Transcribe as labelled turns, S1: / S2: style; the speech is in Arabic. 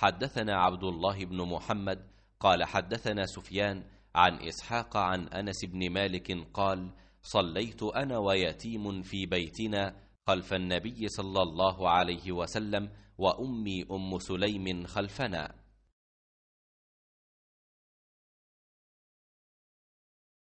S1: حدثنا عبد الله بن محمد قال حدثنا سفيان عن إسحاق عن أنس بن مالك قال صليت أنا ويتيم في بيتنا خلف النبي صلى الله عليه وسلم وأمي أم سليم خلفنا